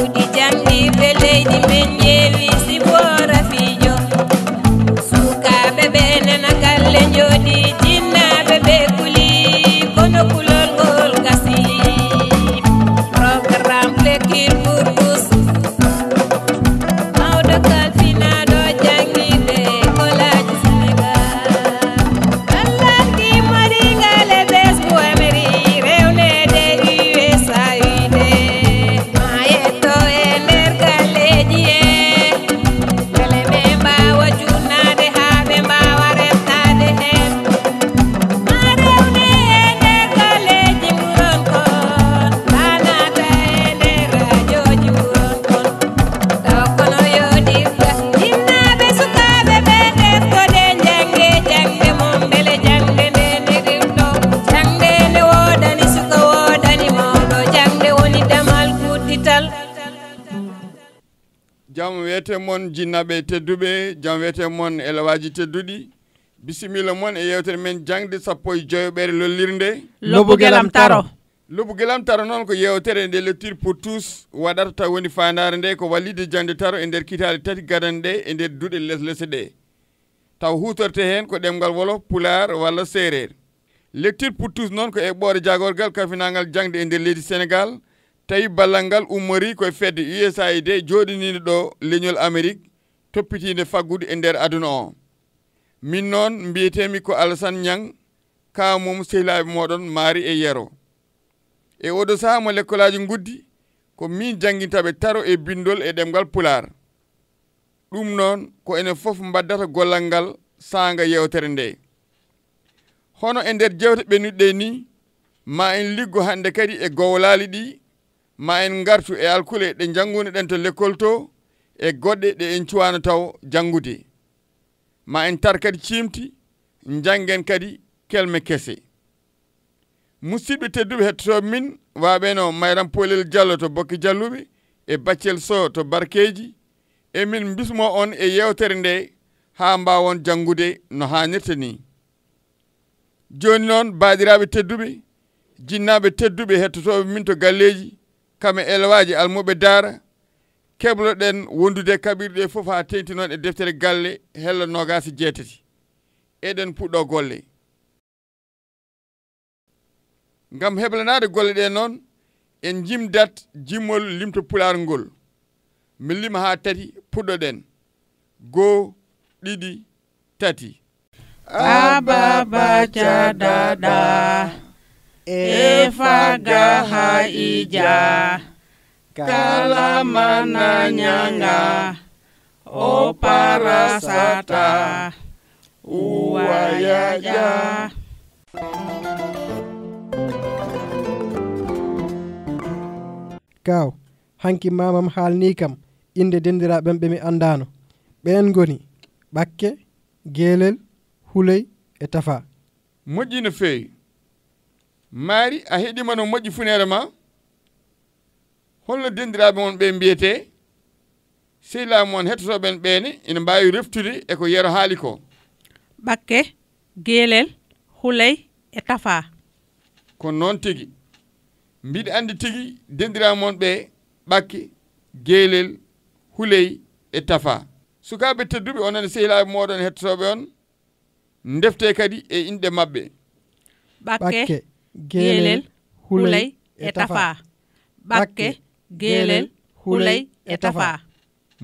guddi jam di be leydi men yeewi wiyete moon jinnaɓe tedduɓe jam wiyete mon elewaji tedduɗi bisimilla moon e yewtere men jangde sappo e joyoɓere lollirde lobbugelam taro lobbugelam taro noon ko yewtere nde lecture pour tous waɗata taw woni fandare nde ko wallide jangde taro e nder kitaɗe tati gadane ɗe e nder duuɗe leslese ɗe taw hutorte hen ko ɗemgal wolo pular walla séréer lecture pour tous noon ko e ɓoore jagorgal kafinagal jangde e nder leydi sénégal tawi ballal ngal ummori koye fedde usaid joɗinide ɗo leñol amérique toppitide faggude e nder aduna o min noon mbiyetemi ko alassane niang kamum sehlaɓe moɗon maari e yero e oɗo saha mo l'école aji guddi ko min jangguintaɓe taro e bindol e ɗemgal pular ɗum noon ko enen fof mbaddata gollal ngal sanga yewtere nde hono e nder jewte ɓennuɗɗe ni ma en liggo hande kadi e gowlali ɗi ma en ngartu e alkule ɗe jannguni ɗen to lekkol to e goɗɗe ɗe en cuwano taw janngude ma en tar kadi ciimti janngen kadi kelme kese musidɓe tedduɓe hettotoɓe min waɓeno mayran polel diallo to bokki dialluɓe e baccel sow to barkeji emin bismo on e yewtere nde ha mbawon janngude no hanirta ni joni noon baadiraɓe tedduɓe jinnaɓe tedduɓe hettotoɓe min to galleji kame elewaji almuɓe daara kebloɗen wondude kaɓirɗe fof ha teyntinoon e deftere galle hello nogasi jeetati eɗen puɗɗo golle ngam heblanade golle ɗe noon en jimdat jimmol limto pular ngol min lima ha tati puɗɗoɗen goo ɗiɗi tati ababa cadaɗa ah, efagaha ija kalamananyanga oparasata uwayaja kaw hanki mamam haalni kam inde dendiraɓen ɓe mi anndano ɓeen goni ɓakke geelel huley e tafa moƴƴi no feewi maari a heɗima no moƴƴi funere ma holno dendiraɓe on ɓe mbiyete sey laamu on hettotoɓen ɓeene ina mbawi reftude eko yero haali ko e ɓakke geelel hulay e tafa ko noon tigi mbiɗa andi tigi dendiraɓe on ɓe ɓakke geelel huley e tafa sukaɓe tedduɓe onon sehilaɓe moɗon hettotoɓe on defte kadi e inɗe mabɓe ɓakke geelel hulay e, e tafaa ɓakke geelel hulay e, e tafaa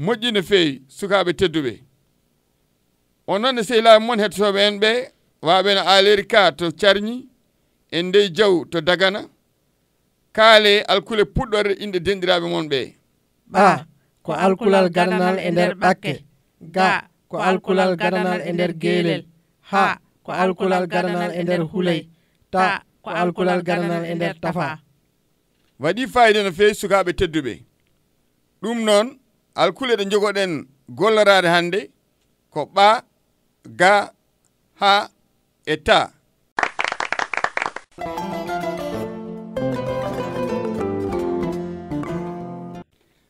moƴƴi no feewi sukaaɓe tedduɓe o noon ne sey laami moon hettotooɓe en ɓe waaɓe no aaleeri kaa to carñi en ndey jaw to dagana kaale alkule puɗɗorde innde denndiraaɓe moon ɓee ɓaa ko alkulal gananal e ndeer ɓakke ga ko alkulal gananal e ndeer geelel haa ko alkulal gananal e ndeer hulay ta ko alkulal gadanal e, e nder tafa waɗi fayida no fewi sukaɓe tedduɓe ɗum noon alkule ɗe jogoɗen gollorade hannde ko ɓa ga ha e ta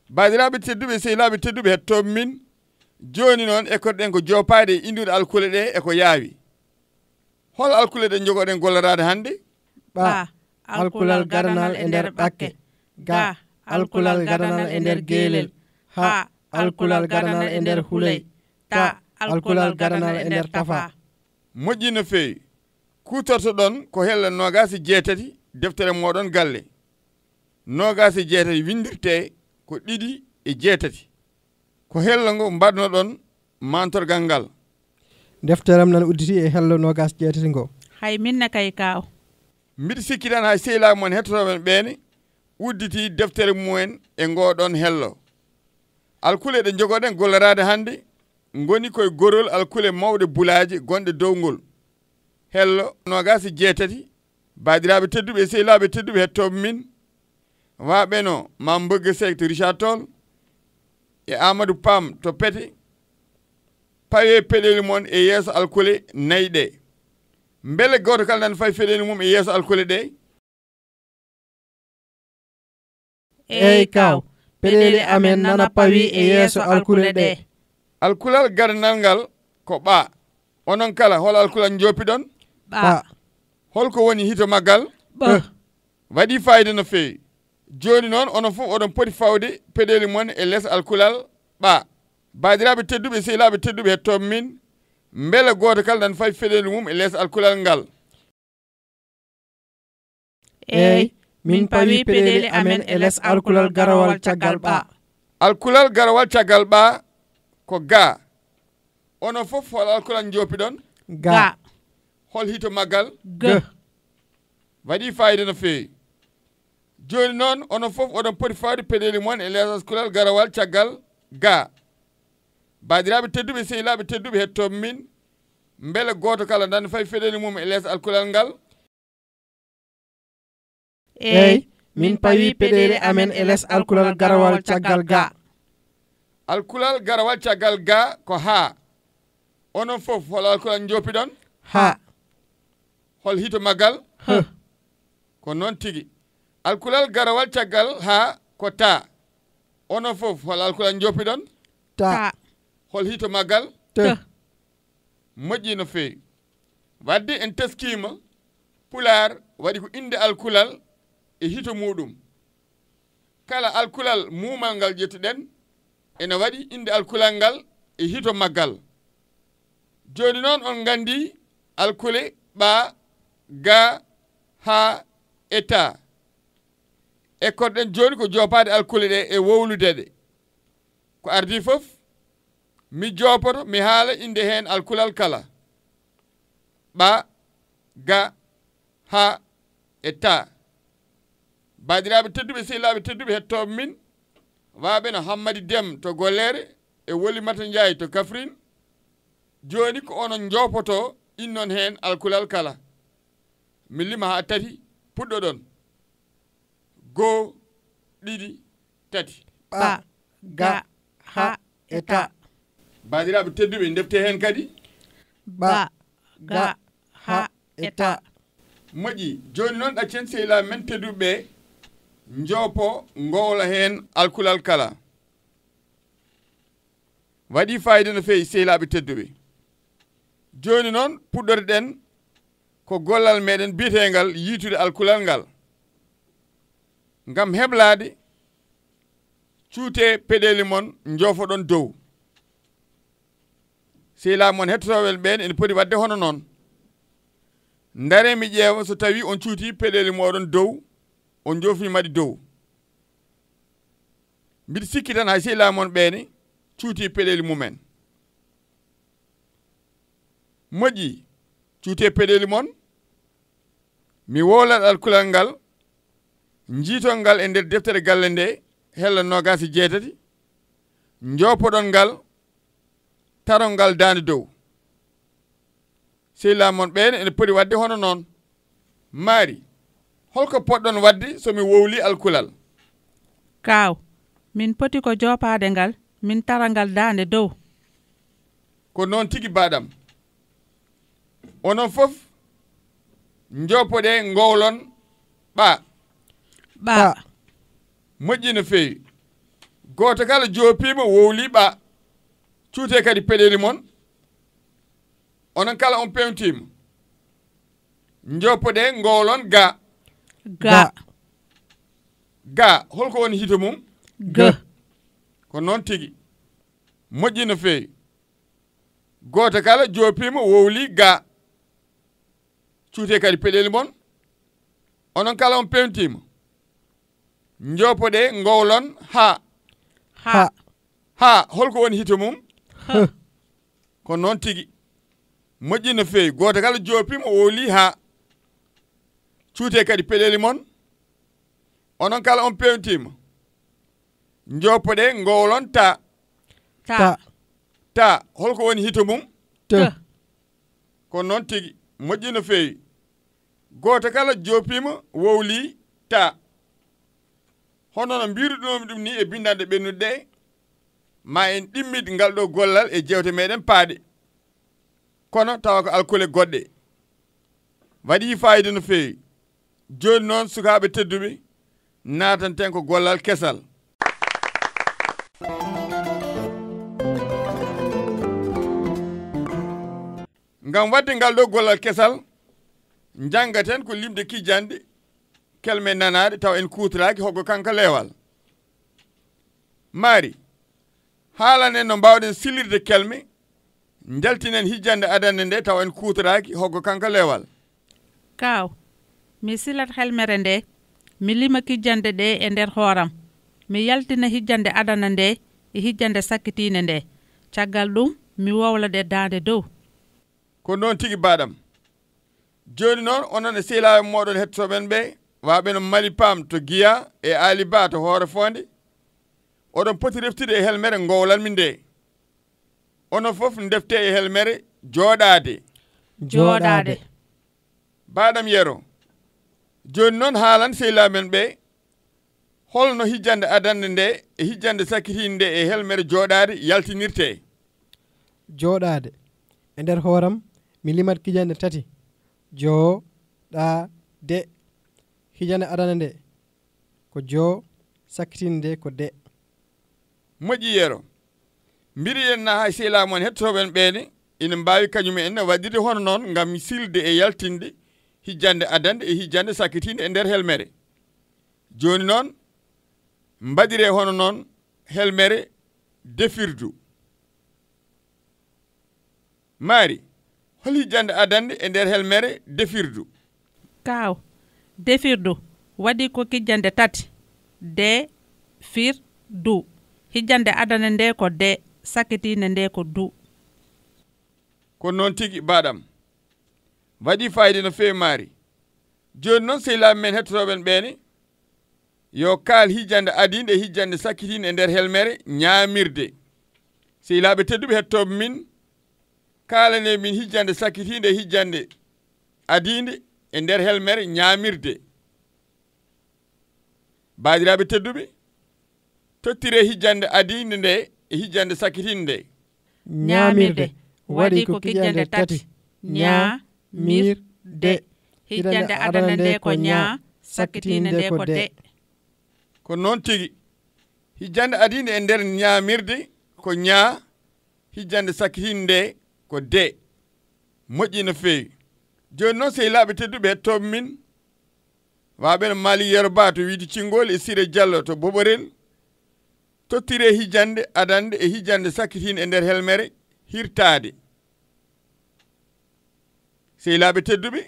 baadiraɓe tedduɓe sehilaɓe tedduɓe hettoɓe min joni noon ekkoɗeɗen ko jopade e indude alkule ɗe eko yaawi hol alkule ɗe jogoɗen gollorade hannde ɓa alkulal garanal e nder ɓakke ga alkulal garanal e nder geelel ha alkulal garanal e nder huley ta alkulal garanal e nder tafa moƴƴi no feewi kutortoɗon ko hella nogasi jeetati deftere moɗon galle nogasi jeetati windirte ko ɗiɗi e jeetati ko hello ngo mbadnoɗon mantorgal ngal deftere nan udditi e hello nogas jeetati ngo hay minne kay kaw mbiɗa sikki tan hay sehilaaga mon hettotoɓen ɓeene udditi deftere mumen e ngoɗon hello alkule ɗe jogoɗen gollorade hannde goni koye gorol alkule mawɗe bulaaji gonɗe downgol hello nogasi jeetati baadiraaɓe tedduɓe e sehilaaɓe tedduɓe hettoɓe min waaɓeno ma mbogge secte richard toll e amadou pam to pete pawe peɗeli mon e yeeso alkule nayi ɗee mbele gooto kala nan fay feɗeni mum e yeeso alkoole ɗe eyi kaw peɗeli amen nana pawi e yeeso alkule ɗe alkulal gardanal ngal ko ɓaa onon kala hol alkulal jopiɗon ɓa holko woni hito maggal ɓa eh. waɗi fayida no feewi joni noon onon fof oɗon poti fawde peɗeli mon e lees alkulal ɓa baadiraɓe tedduɓe sehilaɓe tedduɓe hettoɓe min mbele goto kala dan fay feɗeli mum e lees alkulal ngal eyi min pawi peɗeli amen e lees alkulal garawal caggal ɓa alkulal garawal caggal ɓa ko ga ono fof hol alkulal ɗon ga hol hito maggal g waɗi fayida no feewi joni noon ono fof oɗon poti fawde peɗeli mon e less alkulal garawal caggal ga badiraɓe tedduɓe sehilaɓe tedduɓe hettoɓe min mbele goto kala dande fay feɗele mum e lees alkulal ngal eyi min pawi peɗele amen e lees e alkulal garawal caggal ga alkulal garawal caggal ga ko ha onon fof hol alkulal jopiɗon ha hol hito maggal h ko noon tigi alkulal garawal caggal ha ko ta onon fof hol alkulal jopiɗon ta, ta. hol hito maggal te moƴƴi no feewi wadde en teskima pular waɗi ko inde alkulal e hito muɗum kala alkulal mumal ngal ƴettuɗen ene waɗi inde alkulal ngal e hito maggal joni noon on gandi alkule ɓa ga ha eta e koɗɗen joni ko jopade alkule ɗe e wowlude ɗe ko ardi foof mi jopoto mi haala inde hen alkulal kala ɓa ga ha e ta badiraɓe tedduɓe sehlaɓe tedduɓe hettoɓe min waɓeno hammadi dem to gollere e woli mata jaayi to kafrine joni ko onon jopoto innon hen alkulal kala min lima ha tati puɗɗo ɗon goo ɗiɗi tati ɓa ga ha e ta, ha, e ta. baadiraaɓe tedduɓe defte heen kadi ba ga ha eta e moƴƴi jooni noon ɗaccen sehilaaɓe men tedduɓe ɓe njoopo ngowla heen alkulal kala waɗi fayida no feewi sehilaaɓe tedduɓe jooni noon puɗɗore ɗen ko gollal meɗen biyeteengal yiitude alkulal ngal ngam heɓlaade cuutee peɗeeli mon njoofoɗon dow si laamu on hettotoowel ɓeen ene poti wadde hono noon ndare mi ƴeewa so tawii on cuutii peɗeeli mooɗon dow on joofnimaɗi dow mbiɗa sikki tan hay si laamu on ɓeene cuutii peɗeeli mumen moƴƴi cuutee peɗeeli mon mi woolat alkulal ngal njiitol ngal e ndeer deftere galle ndee hella noogaasi jeetati njoopoɗon ngal tarol ngal daande dow sehilaa mon ɓeene ene poti wadde hono noon maari holko poɗɗon wadde so mi wowli alkulal kaaw min poti ko joopaade ngal min tara ngal daande dow ko noon tigi baaɗam onon fof njoopoɗe ngowlon ɓaa ɓaa moƴƴi no feewi gooto kala joopiima wowli ɓaa cuute kadi peɗeli moon onon kala on pewntiima joppoɗe ngowlon ga ga ga holko woni hito mum ga ko noon tigi moƴƴi no feewi goto kala jopima wowli ga cuute kadi peɗeli moon onon kala on pewntiima joppoɗe ngowlon ha ha ha holko woni hito mum ko noon tigi moƴƴi no feewi gooto kala joopima ooli haa cuutee kadi peɗeeli mon onon kala on peewtiima njoopoɗee ngowlon ta ta ta holko woni hito mum ta ko noon tigi moƴƴi no feewi gooto kala joopima wowlii ta hono no mbiruɗomi ɗum ni e bindande ɓennude ɗee ma en ɗimmit ngal ɗo gollal e jewte meɗen paaɗe kono tawa ko alkule goɗɗe waɗi fayida no feewi joni noon sukaɓe tedduɓe natanten ko gollal kesal ngam wadde ngal ɗo gollal kesal janngaten ko limde kijjanɗe kelme nanaɗe taw en kutoraki hoggo kanka lewal maari haalanen no mbawɗen sillirde kelme jaltinen hijjande adande nde tawa en kutoraki hoggo kanko lewal kaw mi silat helmere nde mi lima kijjande ɗe e nder hooram mi yaltina hijjande adana nde e hijjande sakkitiine nde caggal ɗum mi wowla ɗe daande dow ko noon tigi baɗam joni noon onon e sehlawe moɗon hettotoɓen ɓe waɓeno mali pam to giya e ali ba to hoore fonde oɗon poti reftude e helmere ngowlanmi nde onon fof defte e helmere jooɗaade jooɗaade baɗam yero joni noon haalan sehlamen ɓe holno hijjande adande nde e hijjande sakirinde nde e helmere jooɗaade yaltinirte jooɗaade e nder hooram mi limat kijande tati Jo ɗa de hijjande adande nde ko jo sakitinde nde ko de moƴƴi yeero mbiri en na hay sehlamu en hettotoɓeen ɓeene ina mbaawi kañum en waddide hono noon ngam silde e yaltinde hijjande adande e hijjande sakkitinde e nder helmere jooni noon mbadire hono noon helmere defirdu maari hol hijjande adande e nder helmere defirdu kaw defirdu waɗi ko kijjande tati de fir du hijjande adana nde ko de sakkitinde nde ko du ko noon tigi baɗam waɗi fayide no feewi maari jooni noon sey laaɓi men hettotoɓen ɓeene yo kaal hijjande adinde e hijjande sakkitinde e nder helmere ñaamirde sey laaɓe tedduɓe hettoɓe min kaalane min hijjande sakkitinde e hijjande adinde e nder helmere ñaamirde baadiraɓe tedduɓe tottire hijjande adinde nde hijjande sakitinde ñamirde waɗi ko kijjande tati ñamirde hijjande adana nde ko ña sakkitinde nde ko de ko noon tigi hijjande adinde e nder ñamirde ko ña hijjande sakkitinde nde ko de moƴƴi no feewi joni noon sehilaaɓe tedduɓe toɓe min waaɓe no maali yeru ba to wiide cingol e sire diallo to boɓorel tottire hijande adande e hijande sakkitin e nder helmere hirtade sey laaɓe tedduɓe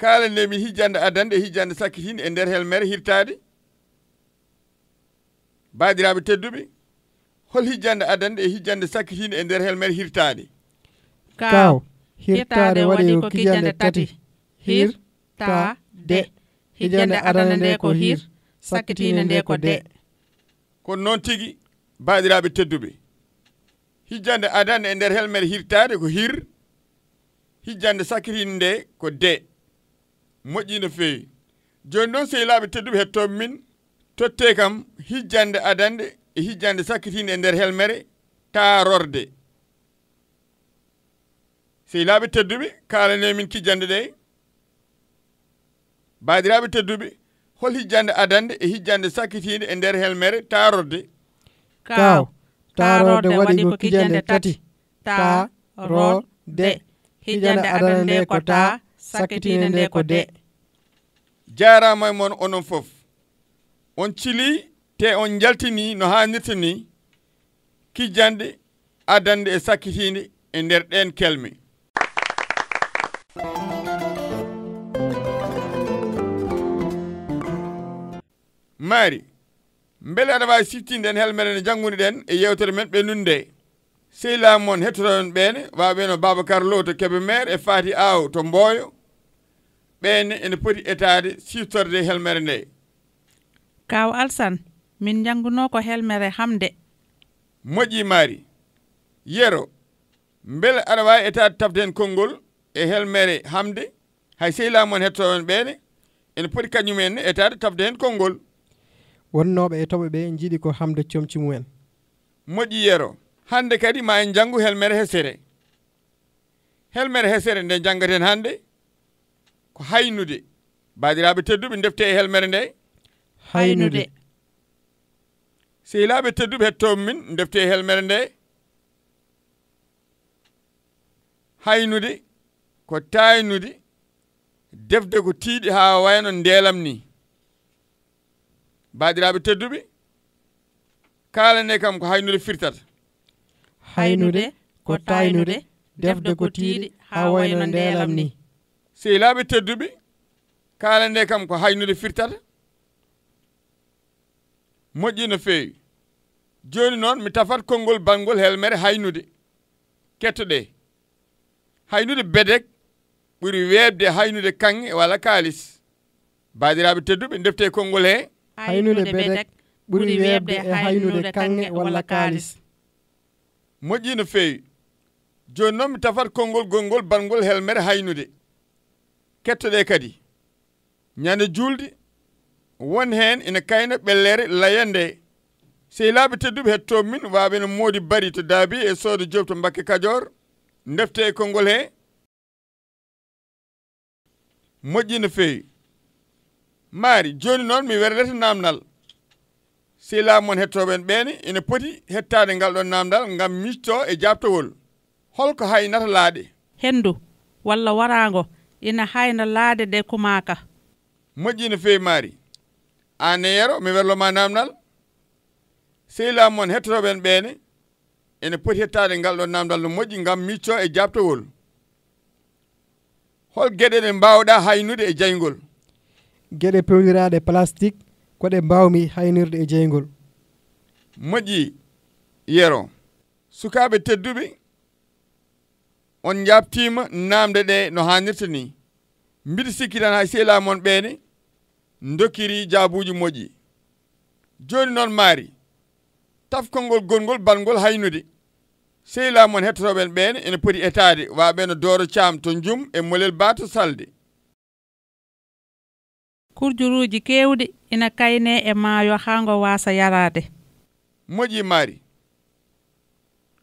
kala ndemi hijande adande e hijande sakkitin e nder helmere hirtade baadiraɓe tedduɓe hol hijande adande e hijande sakkitin e nder helmere hirtade kaw hirtade waɗi ko kijande tati hirtade hijande adande nde ko hir sakkitine nde ko de, de. kono noon tigi baadiraaɓe tedduɓe hijjande adane e nder helmere hirtaade ko hir hijjande sakirin nde ko dee moƴƴi no feewi jooni noon sehilaaɓe tedduɓe hettooɓe min tottee kam hijjande adande e hijjande sakirin e nder helmere taarorde sehilaaɓe tedduɓe kaalanee min kijjande ɗe baadiraaɓe tedduɓe hol hijjande adande e hijjande sakkitide e nder helmere taarorde kaw taarorde waɗi ko kijande tati taarode hijjande adande nde ko ta sakkitide nde ko de jarama e moon onon fof on cili te on jaltini no hannirta ni kijjande adande e sakkitide e nder ɗen kelme maari mbele aɗa waawi siftinden helmere nde janngunde ɗen e yewtere men ɓe nunde sey laamu moon hettotoen ɓeene waawi ɓeeno baabacar low to keɓe maire e faati aaw to mbooyo ɓeene ene poti etaade siftorde helmere nde kaw alsane min janngunoo ko helmere hamde moƴƴi maari yero mbele aɗa waawi etaade tabde hen konngol e helmere hamde hay sey laamu moon hettotoen ɓeene ene poti kañumen etaade tabde hen konngol wonnoɓe e toɓe ɓe en jiiɗi ko hamde comci mumen moƴƴi yero hande kadi ma en janngu helmere hesere helmere hesere nde janngaten hannde ko haynude baadiraaɓe tedduɓe defte e helmere nde haynude sehilaaɓe tedduɓe hettoɓe min defte e helmere nde haynude ko taynude defde ko tiiɗi haa wayno ndeelam ni baadiraaɓe tedduɓe kala nde kam ko haynude firtata haynude ko taynude defde ko tiiɗi haa wayno ndeelam ni sehilaaɓe tedduɓe kala nde kam ko haynude firtata moƴƴi no feewi jooni noon mi tafat konngol banngol helmere haynude kettoɗee haynude bedek ɓuri weeɓde haynude kaŋŋe walla kaalis baadiraaɓe tedduɓe defte konngol hee haynude bedek ɓuri webde e haynude kange walla kalis moƴƴi no feewi joni noon mi tafat konngol gonngol bangol helmere haynude kettoɗe kadi ñande juulde won heen ina kayna ɓellere layande sey laaɓe tedduɓe hettomi min waaɓe no moodi bari to daabi e soodo joob to mbakke kadior ndefte e konngol hee moƴƴi no feewi maari jooni noon mi werdete naamdal si laamu moon hettoo ɓeen ɓeene ina poti hettaade ngal ɗon naamdal ngam miccitoo e jaabtowol holko haynata laaɗe henndu walla waraango ina hayna laade ɗe kumaaka moƴƴi no feewi maari aan ne yero mi werloma naamdal sey laamu moon hettotoo ɓeen ɓeene ene poti hettaade ngal ɗon naamdal no moƴƴi ngam miccitoo e jaabtowol hol geɗe ɗe mbaawɗaa haynude e jayngol geɗe pewniraɗe plastique ko ɗe mbawmi haynirde e jeygol moƴƴi yero sukaɓe tedduɓe on jabtima namde ɗe no hannirta ni mbiɗa sikki tan hay sehlamon ɓeene dokkiri jaabuji moƴƴi joni noon maari tafkolngol gongol balngol haynude sehlamon hettotoɓen ɓeene ene poti etade waɓe no dooro cam to jum e molel ba to salde kurjuruuji keewɗi ina kaynee e maayo haa ngo waasa yaraade moƴƴi maari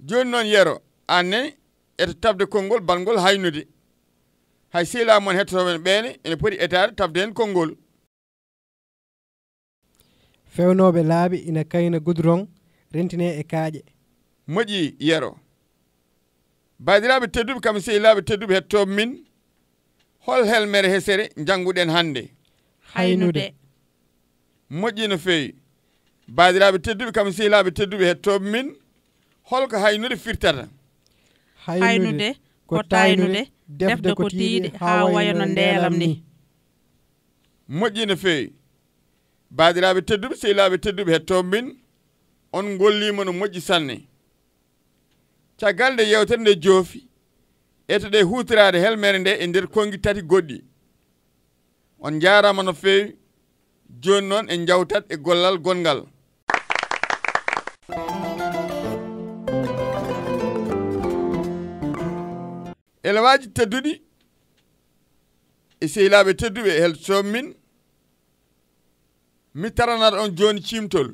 jooni noon yero aan nen eto tabde konngol balngol haynude hay sehlaa mon hettotoɓen ɓeene ene poti etaade tabde heen konngol fewnooɓe laabi ina kayna gudron rentinee e kaaƴe moƴƴi yero baydiraaɓe tedduɓe kam sehlaaɓe tedduɓe hettoɓe min hol helmere hesere jannguɗen hannde haynude moƴƴi no feewi baadiraaɓe tedduɓe kam sehilaaɓe tedduɓe hettooɓe min holko haynude firtata haynude ko taynude defde ko tiiɗe haa wayo no ndeelam ni moƴƴi no feewi baadiraaɓe tedduɓe sehilaaɓe tedduɓe hettooɓe min on ngolliima no moƴƴi sanne caggal nde yewtere nde joofi eto ɗe huutoraade helmere nde e ndeer konngi tati goɗɗi on jarama no fewi joni noon en jawtat e gollal gongal elewaji tedduɗi e sehilaɓe tedduɓe e heltotoɓe min mi taranata on joni cimtol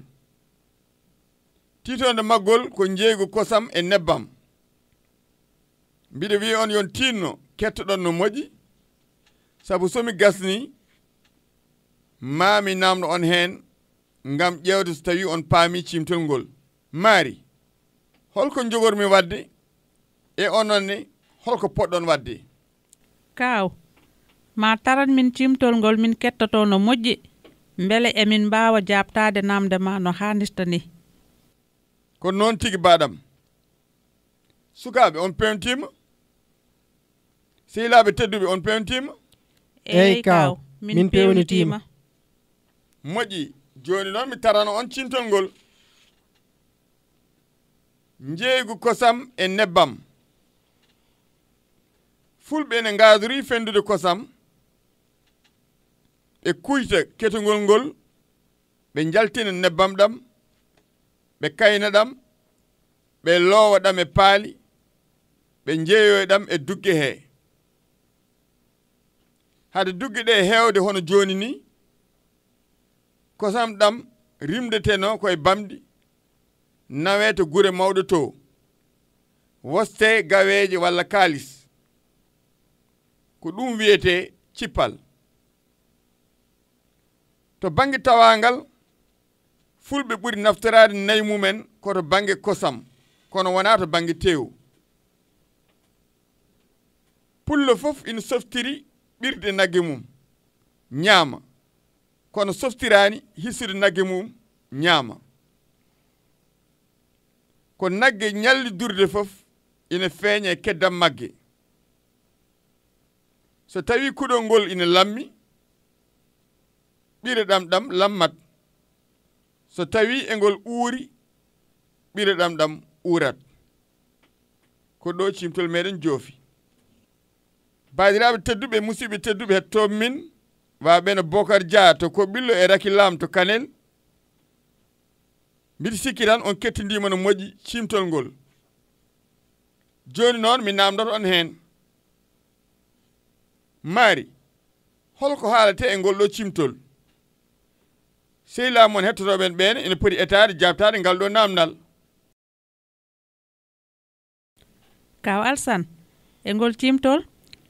titode maggol ko jeygu kosam e nebbam mbiɗa wiya on yon tinno kettoɗon no moƴi saabu somi gasni maami naamɗo on heen ngam ƴeewde so tawii on paamii ciimtol ngol maari holko njogormi waɗde e onon ne holko poɗɗon waɗde kaaw ma taran min ciimtol ngol min kettotoo no moƴƴi mbele emin mbaawa jaabtaade naamde ma no haanirta ni kono noon tigi baaɗam sukaaɓe on peewntiima sehilaaɓe tedduɓe on peewntiima eeyi kaaw min peewnitiima hey, moƴƴi joni noon mi tarano on cintol ngol jeygu kosam e nebbam fulɓe ne gaduri fendude kosam ɓe kuyta ketugol ngol ɓe jaltina nebbam ɗam ɓe kayna ɗam ɓe lowa ɗam e paali ɓe jeeyoye ɗam e dugge hee hade dugge ɗe hewde hono joni ni kosam ɗam rimdeteno koye bamɗi nawe to gure mawɗo to woste gaweje walla kaalis ko ɗum wiyete cippal to bange tawangal fulɓe ɓuri naftorade nayi mumen koto bange kosam kono wona to bange tew pullo fof ina softiri ɓirde nagge mum ñaama kono softirani hisiri nagge mum ñaama ko nagge ñalli durde fof ina feeña e keddam magge so tawi kuɗol ngol ina lammi ɓire ɗam ɗam lammat so tawi e ngol uuri ɓire ɗam ɗam uurat ko ɗo cimtol meɗen joofi baadiraɓe tedduɓe musiɓe tedduɓe hettoomin waɓeno bocar dia to koɓɓillo e raki lam to kanel mbiɗi sikki tan on kettindima no moƴƴi cimtol ngol joni noon mi namdoto on hen maari holko haalate e ngol ɗo cimtol sey laamu on hettotoɓen ɓen ene pooti etade jabtade ngal ɗo namdal kaw alsan e ngol cimtol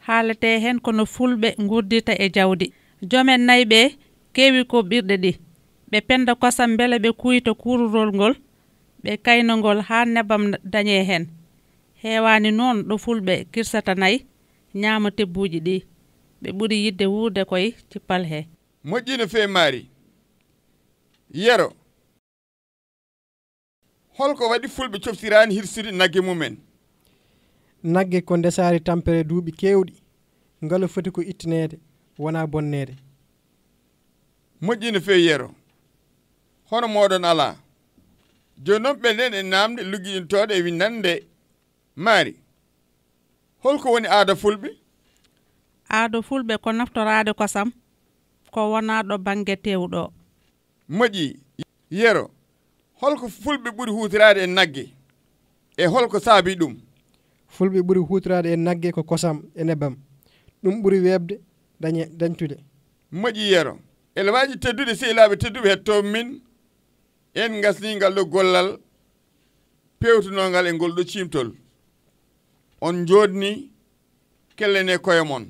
haalate hen kono fulɓe gurdita e jawdi joomen nayi ɓe keewi ko ɓirɗe ɗi ɓe penda kosam mbele ɓe kuyita kururol ngol ɓe kaynongol haa nebam dañe hen heewani noon ɗo fulɓe kirsata nayi ñaama tebbuji ɗi ɓe ɓuri yidde wuurde koye cippal he moƴƴino fee maari yero holko waɗi fulɓe coftirani hirsude nagge mumen nagge ko ndesari tampere duuɓi kewɗi ngalu foti ko ittinede wona bonnede moƴƴi no fewi yeero hono moɗon ala joni noon ɓelnen e namde lugguiintoɗe e winnande maari holko woni aada fulɓe aada fulɓe ko naftorade kosam ko wona ɗo bangue tewɗo moƴƴi yeero holko fulɓe ɓuuri hutirade e nagge e holko saabi ɗum fulɓe ɓuuri hutirade e nagge ko kosam e nebam ɗum ɓuuri webde dañe dañtude moƴi yero elwaji teddude sehilaaɓe tedduɓe hettoo min en gasni ngal ɗo gollal pewtunongal e ngol ɗo cimtol on jooɗni kellene koye mon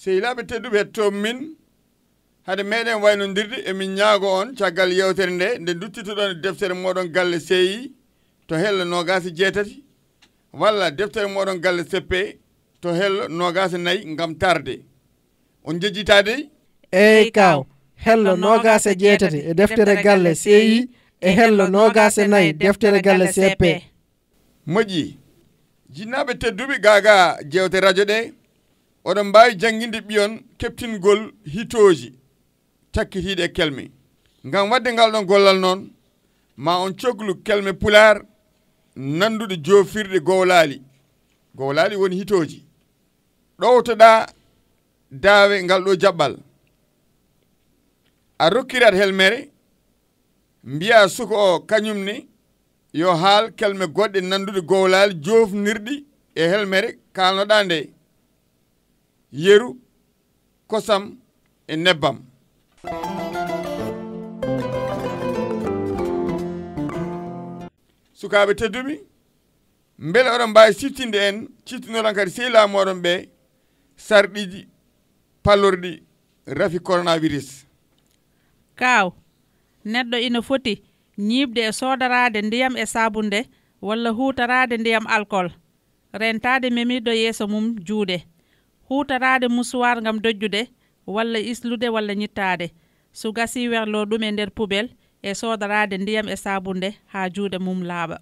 sehilaaɓe tedduɓe hettoo min hade meɗen waynodirde emin ñaago on caggal yewtere nde nde duttitoɗon e deftere moɗon galle seyi to hello nogasi jeetati walla deftere moɗon galle seppe to hello nogasi nayyi ngam tarde on jejjitadey eyyi kaw hello nogas e jeetati e deftere galle seyi e hello nogas e nayyi deftere galle cp moƴƴi jinnaɓe tedduɓe gaga jewte radio ɗe oɗon mbawi jangguinde ɓiyon keptingol hitoji takkitiɗe kelme ngam wadde ngal ɗon gollal noon ma on cohlu kelme pular nandude joofirɗe gowlaali gowlaali woni hitooji ɗowtoɗa daawe ngal ɗo jaɓɓal a rokkirat helmere mbiya suka o kañum ne yo haal kelme goɗɗe nandude gowlaali joofnirɗi e helmere kaalnoɗa nde yeru kosam e nebbam thank you sukaɓe teddumi beele oɗon mbawi siftinde en siftinoɗon kadi sey laamu oɗon ɓe sarɗiji pallorɗi rafi coronavirus kaw neɗɗo ina foti ñiɓde e sodarade ndiyam e sabunde walla hutarade ndiyam alcool rentade memiɗo yeeso mum juuɗe hutarade musuwar gam dojjude walla islude walla ñittade so gasi werlo ɗum e nder poubelle e sodarade ndiyam e sabunde ha juuɗe mum laaɓa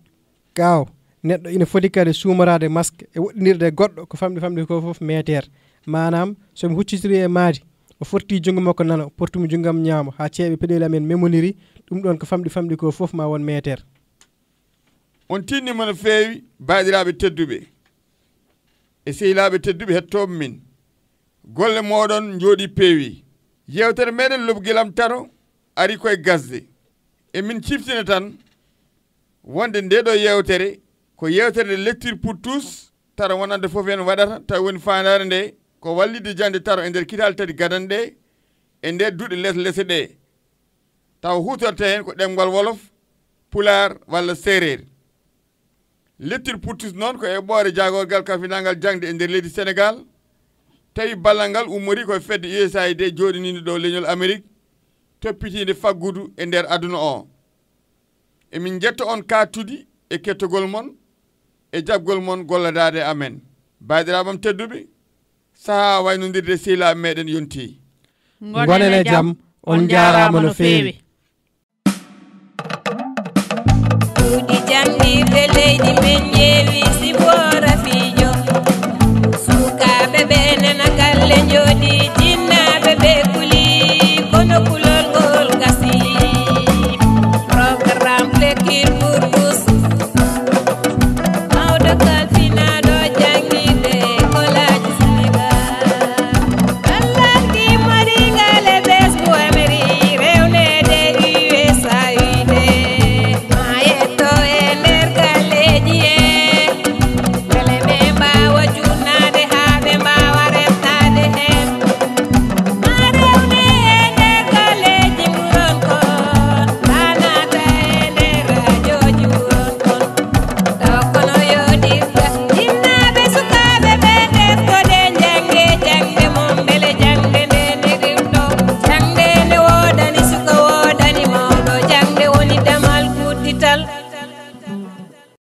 gaw neɗɗo ina foti kadi sumorade masque e woɗɗinirde goɗɗo ko famɗi famɗi ko foof métére manam somi huccitiri e maadi o forti junngo makko nano portumi junngam ñaamo ha ceeɓe peɗeli amen memoniri ɗum ɗon ko famɗi famɗi ko foof ma won métére on tinnima no feewi baaɗiraaɓe tedduɓe e sehilaaɓe tedduɓe hettooɓe min golle mooɗon jooɗi peewi yewtere meɗen lobgilam taro ari koye gasde emin ciftina tan wonde nde ɗo yewtere ko yewtere de lecture pour tous tara wonande fof en waɗata tawi woni fandare nde ko wallide jande taro e nder kitali tati gadan ɗe e nder duɗe les lese ɗe taw hutorte hen ko ɗemgol wolof pular walla sereer lettire pour tous noon ko e ɓoore jagorgal kafinagal jangde e nder leydi sénégal tawi ballal ngal ummori koye fedde usaid joɗinide ɗo leñol amérique toppitiinde faggudu e ndeer aduna oo emin jetto on kaattudi e kettogol mon e jaɓgol mon golladaade amen baydiraɓam tedduɓe sahaa waynodirde sehilaaɓe meɗen yonti gonen e jaam on jaaraama no feewi uɗi jamnirde leydi men ƴeewi siboorafi